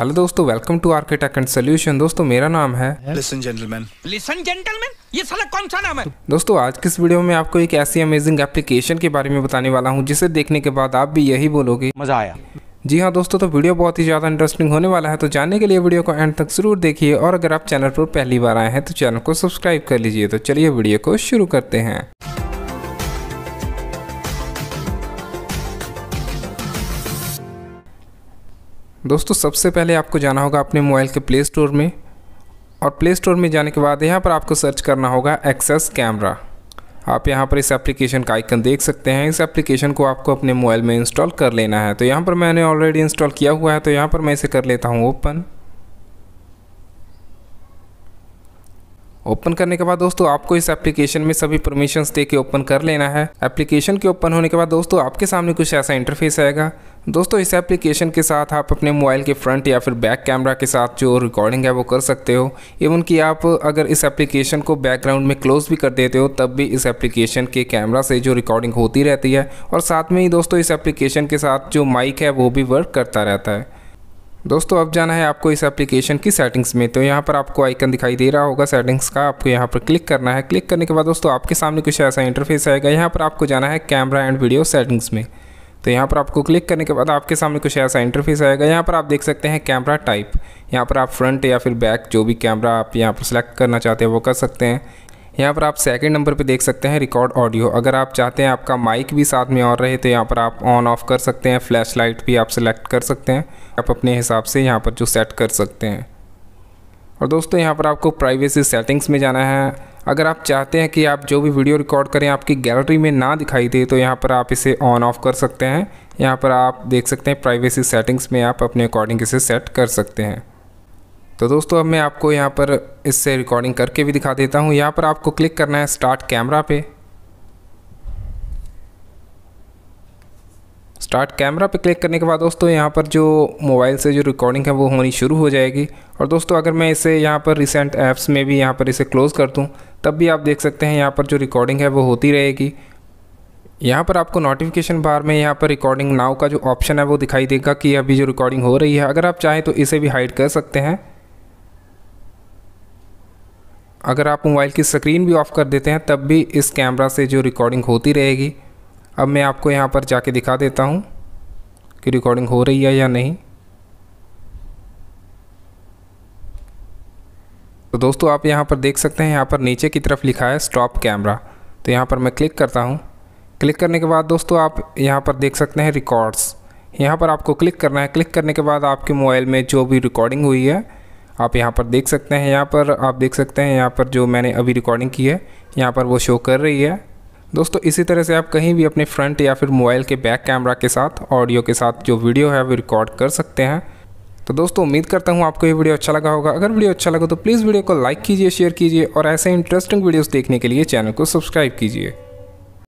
hello दोस्तों welcome to architect and solution दोस्तों मेरा नाम है लिसन जेंटलमैन लिसन जेंटलमैन ये साला कौन सा नाम है दोस्तों आज किस वीडियो में आपको एक ऐसी अमेजिंग एप्लीकेशन के बारे में बताने वाला हूँ जिसे देखने के बाद आप भी यही बोलोगे मजा आया जी हाँ दोस्तों तो वीडियो बहुत ही ज़्यादा इंटरेस्टिंग होने वाला है तो जानने के लिए वीडियो को एंड तक जरूर देखिए और अगर आप चैनल पर पहली बार आए हैं तो चैनल को सब्सक्राइब कर लीजिए तो चलिए वीडियो को शुरू करते हैं दोस्तों सबसे पहले आपको जाना होगा अपने मोबाइल के प्ले स्टोर में और प्ले स्टोर में जाने के बाद यहाँ पर आपको सर्च करना होगा एक्सेस कैमरा आप यहाँ पर इस एप्लीकेशन का आइकन देख सकते हैं इस एप्लीकेशन को आपको अपने मोबाइल में इंस्टॉल कर लेना है तो यहाँ पर मैंने ऑलरेडी इंस्टॉल किया हुआ है तो यहाँ पर मैं इसे कर लेता हूँ ओपन ओपन करने के बाद दोस्तों आपको इस एप्लीकेशन में सभी परमिशंस दे के ओपन कर लेना है एप्लीकेशन के ओपन होने के बाद दोस्तों आपके सामने कुछ ऐसा इंटरफेस आएगा दोस्तों इस एप्लीकेशन के साथ आप अपने मोबाइल के फ्रंट या फिर बैक कैमरा के साथ जो रिकॉर्डिंग है वो कर सकते हो इवन कि आप अगर इस एप्लीकेशन को बैकग्राउंड में क्लोज भी कर देते हो तब भी इस एप्लीकेशन के कैमरा से जो रिकॉर्डिंग होती रहती है और साथ में ही दोस्तों इस एप्लीकेशन के साथ जो माइक है वो भी वर्क करता रहता है दोस्तों अब जाना है आपको इस एप्लीकेशन की सेटिंग्स में तो यहाँ पर आपको आइकन दिखाई दे रहा होगा सेटिंग्स का आपको यहाँ पर क्लिक करना है क्लिक करने के बाद दोस्तों आपके सामने कुछ ऐसा इंटरफेस आएगा यहाँ पर आपको जाना है कैमरा एंड वीडियो सेटिंग्स में तो यहाँ पर आपको क्लिक करने के बाद आपके सामने कुछ ऐसा इंटरफेस आएगा यहाँ पर आप देख सकते हैं कैमरा टाइप यहाँ पर आप फ्रंट या फिर बैक जो भी कैमरा आप यहाँ पर सिलेक्ट करना चाहते हैं वो कर सकते हैं यहाँ पर आप सेकंड नंबर पे देख सकते हैं रिकॉर्ड ऑडियो अगर आप चाहते हैं आपका माइक भी साथ में और रहे तो यहाँ पर आप ऑन ऑफ कर सकते हैं फ्लैश लाइट भी आप सेलेक्ट कर सकते हैं आप अपने हिसाब से यहाँ पर जो सेट कर सकते हैं और दोस्तों यहाँ पर आपको प्राइवेसी सेटिंग्स में जाना है अगर आप चाहते हैं कि आप जो भी वीडियो रिकॉर्ड करें आपकी गैलरी में ना दिखाई दे तो यहाँ पर आप इसे ऑन ऑफ कर सकते हैं यहाँ पर आप देख सकते हैं प्राइवेसी सेटिंग्स में आप अपने अकॉर्डिंग इसे सेट कर सकते हैं तो दोस्तों अब मैं आपको यहाँ पर इससे रिकॉर्डिंग करके भी दिखा देता हूँ यहाँ पर आपको क्लिक करना है स्टार्ट कैमरा पे स्टार्ट कैमरा पे क्लिक करने के बाद दोस्तों यहाँ पर जो मोबाइल से जो रिकॉर्डिंग है वो होनी शुरू हो जाएगी और दोस्तों अगर मैं इसे यहाँ पर रिसेंट ऐप्स में भी यहाँ पर इसे क्लोज़ कर दूँ तब भी आप देख सकते हैं यहाँ पर जो रिकॉर्डिंग है वो होती रहेगी यहाँ पर आपको नोटिफिकेशन बार में यहाँ पर रिकॉर्डिंग नाव का जो ऑप्शन है वो दिखाई देगा कि अभी जो रिकॉर्डिंग हो रही है अगर आप चाहें तो इसे भी हाइड कर सकते हैं अगर आप मोबाइल की स्क्रीन भी ऑफ़ कर देते हैं तब भी इस कैमरा से जो रिकॉर्डिंग होती रहेगी अब मैं आपको यहाँ पर जाके दिखा देता हूँ कि रिकॉर्डिंग हो रही है या नहीं तो दोस्तों आप यहाँ पर देख सकते हैं यहाँ पर नीचे की तरफ लिखा है स्टॉप कैमरा तो यहाँ पर मैं क्लिक करता हूँ क्लिक करने के बाद दोस्तों आप यहाँ पर देख सकते हैं रिकॉर्ड्स यहाँ पर आपको क्लिक करना है क्लिक करने के बाद आपके मोबाइल में जो भी रिकॉर्डिंग हुई है आप यहाँ पर देख सकते हैं यहाँ पर आप देख सकते हैं यहाँ पर जो मैंने अभी रिकॉर्डिंग की है यहाँ पर वो शो कर रही है दोस्तों इसी तरह से आप कहीं भी अपने फ्रंट या फिर मोबाइल के बैक कैमरा के साथ ऑडियो के साथ जो वीडियो है वो रिकॉर्ड कर सकते हैं तो दोस्तों उम्मीद करता हूँ आपको ये वीडियो अच्छा लगा होगा अगर वीडियो अच्छा लगा तो प्लीज़ वीडियो को लाइक कीजिए शेयर कीजिए और ऐसे इंटरेस्टिंग वीडियोज देखने के लिए चैनल को सब्सक्राइब कीजिए